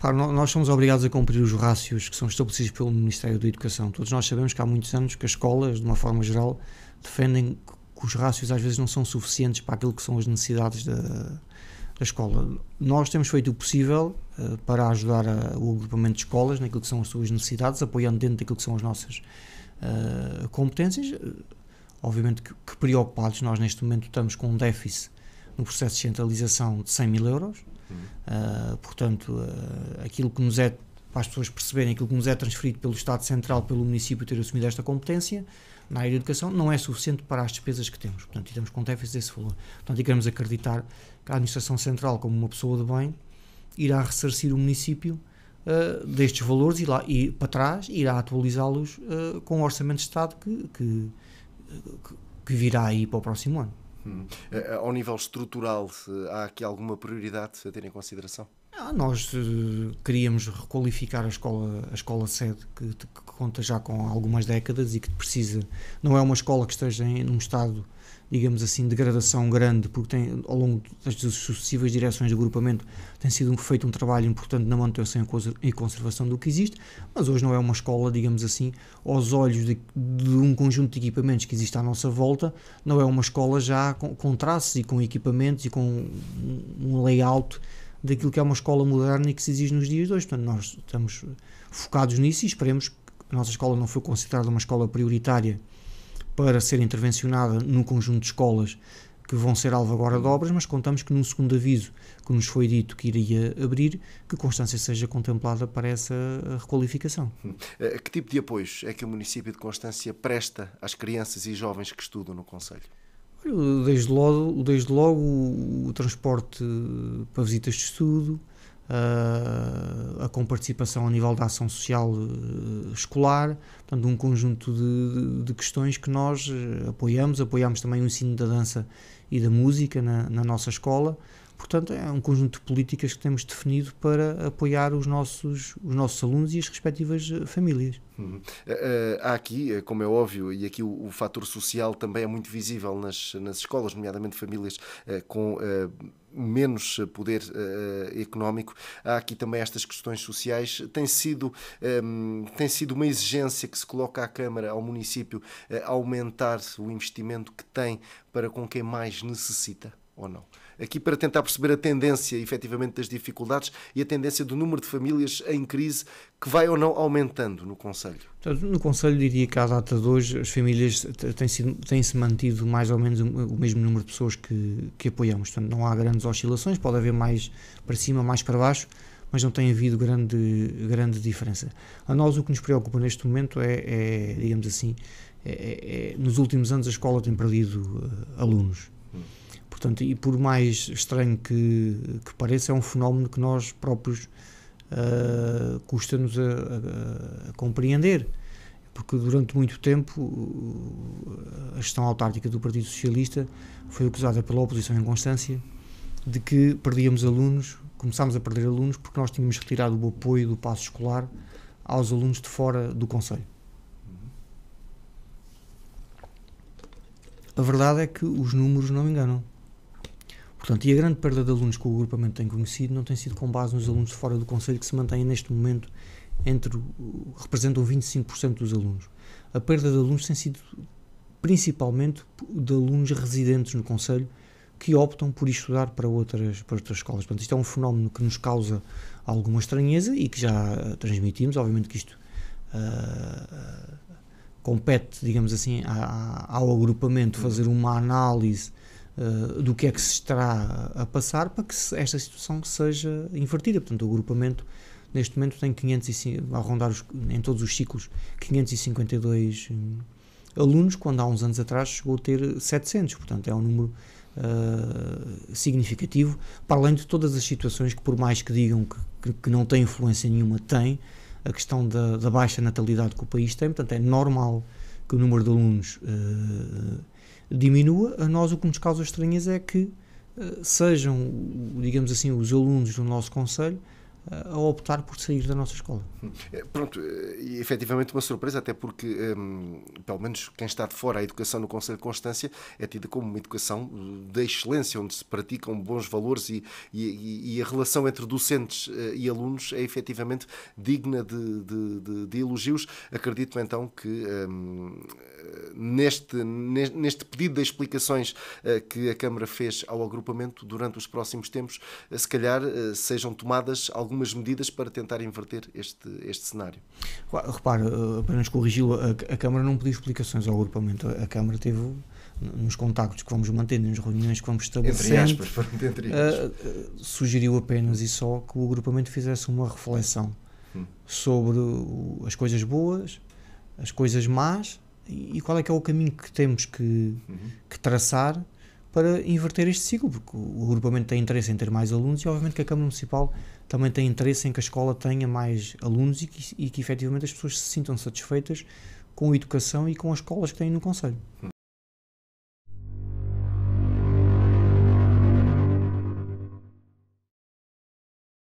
Claro, nós somos obrigados a cumprir os rácios que são estabelecidos pelo Ministério da Educação. Todos nós sabemos que há muitos anos que as escolas, de uma forma geral, defendem que os rácios às vezes não são suficientes para aquilo que são as necessidades da, da escola. Nós temos feito o possível uh, para ajudar a, o agrupamento de escolas naquilo que são as suas necessidades, apoiando dentro daquilo que são as nossas uh, competências. Obviamente que, que preocupados nós neste momento estamos com um déficit um processo de centralização de 100 mil euros. Uh, portanto, uh, aquilo que nos é, para as pessoas perceberem, aquilo que nos é transferido pelo Estado Central, pelo município ter assumido esta competência, na área de educação, não é suficiente para as despesas que temos. Portanto, e temos com déficit desse valor. Portanto, e queremos acreditar que a Administração Central, como uma pessoa de bem, irá ressarcir o município Uh, destes valores e, lá, e para trás irá atualizá-los uh, com o orçamento de Estado que, que, que virá aí para o próximo ano. Hum. Eh, eh, ao nível estrutural, há aqui alguma prioridade a ter em consideração? Ah, nós eh, queríamos requalificar a escola, a escola sede, que, que, conta já com algumas décadas e que precisa. Não é uma escola que esteja em num estado, digamos assim, de degradação grande, porque tem, ao longo das sucessivas direções do agrupamento tem sido feito um trabalho importante na manutenção e conservação do que existe, mas hoje não é uma escola, digamos assim, aos olhos de, de um conjunto de equipamentos que existe à nossa volta, não é uma escola já com, com traços e com equipamentos e com um layout daquilo que é uma escola moderna e que se exige nos dias de hoje. Portanto, nós estamos focados nisso e esperemos que a nossa escola não foi considerada uma escola prioritária para ser intervencionada no conjunto de escolas que vão ser alvo agora de obras, mas contamos que num segundo aviso que nos foi dito que iria abrir, que Constância seja contemplada para essa requalificação. Eh, que tipo de apoios é que o município de Constância presta às crianças e jovens que estudam no Conselho? Desde logo, desde logo o transporte para visitas de estudo, ah, a comparticipação ao nível da ação social eh, escolar, portanto, um conjunto de, de questões que nós eh, apoiamos. Apoiamos também o ensino da dança e da música na, na nossa escola, Portanto, é um conjunto de políticas que temos definido para apoiar os nossos, os nossos alunos e as respectivas eh, famílias. Uhum. Eh, eh, há aqui, como é óbvio, e aqui o, o fator social também é muito visível nas, nas escolas, nomeadamente famílias com menos poder uh, económico, há aqui também estas questões sociais. Tem sido, um, ehm, tem sido uma exigência que se coloca à Câmara, ao município, uh, aumentar o investimento que tem para com quem mais necessita? ou não. Aqui para tentar perceber a tendência, efetivamente, das dificuldades e a tendência do número de famílias em crise que vai ou não aumentando no Conselho. No Conselho, diria que à data de hoje as famílias têm-se mantido mais ou menos o mesmo número de pessoas que, que apoiamos. Portanto, não há grandes oscilações, pode haver mais para cima, mais para baixo, mas não tem havido grande, grande diferença. A nós o que nos preocupa neste momento é, é digamos assim, é, é, é nos últimos anos a escola tem perdido uh, alunos Portanto, e por mais estranho que, que pareça, é um fenómeno que nós próprios uh, custa-nos a, a, a, compreender. Porque durante muito tempo ah, a gestão autárquica do Partido Socialista foi acusada pela oposição em Constância de que perdíamos alunos, começámos a perder alunos porque nós tínhamos retirado o apoio do passo escolar aos alunos de fora do Conselho. A verdade é que os números não enganam. Portanto, e a grande perda de alunos que o agrupamento tem conhecido não tem sido com base nos alunos fora do Conselho que se mantém neste momento entre representam 25% dos alunos. A perda de alunos tem sido principalmente de alunos residentes no Conselho que optam por estudar para outras, para outras escolas. Portanto, isto é um fenómeno que nos causa alguma estranheza e que já transmitimos. Obviamente que isto uh, compete, digamos assim, ao agrupamento fazer uma análise eh, do que é que se estará a passar para que esta situação seja invertida. Portanto, o agrupamento neste momento tem 505, a rondar os, em todos os ciclos 552 hum, alunos, quando há uns anos atrás chegou a ter 700, portanto é um número uh, significativo, para além de todas as situações que por mais que digam que, que, que não tem influência nenhuma, tem, a questão da, da, baixa natalidade que o país tem, portanto é normal que o número de alunos uh, diminua, a nós o que nos causa estranheza é que eh, sejam, digamos assim, os alunos do nosso conselho a optar por sair da nossa escola. É, pronto, é, e efetivamente uma surpresa, até porque, um, pelo menos quem está de fora, a educação no Conselho de Constância é tida como uma educação eh, de excelência, onde se praticam bons valores e, e, e a relação entre docentes eh, e alunos é efetivamente digna de, de, de, de elogios. Acredito então que um, neste, neste pedido de explicações eh, que a Câmara fez ao agrupamento durante os próximos tempos, se calhar sejam tomadas algumas algumas medidas para tentar inverter este, este cenário. Repare, eh, apenas corrigi-lo, a, a Câmara não pediu explicações ao agrupamento, a Câmara teve nos contactos que vamos mantendo, nas reuniões que vamos estabelecendo, entre aspas, entre aspas. Uh, sugeriu apenas e só que o agrupamento fizesse uma reflexão hum. sobre as coisas boas, as coisas más e, qual é que é o caminho que temos que, uhum. que traçar para inverter este ciclo, porque o agrupamento tem interesse em ter mais alunos e, obviamente, que a Câmara Municipal também tem interesse em que a escola tenha mais alunos e que, e que efetivamente as pessoas se sintam satisfeitas com a educação e com as escolas que têm no Conselho.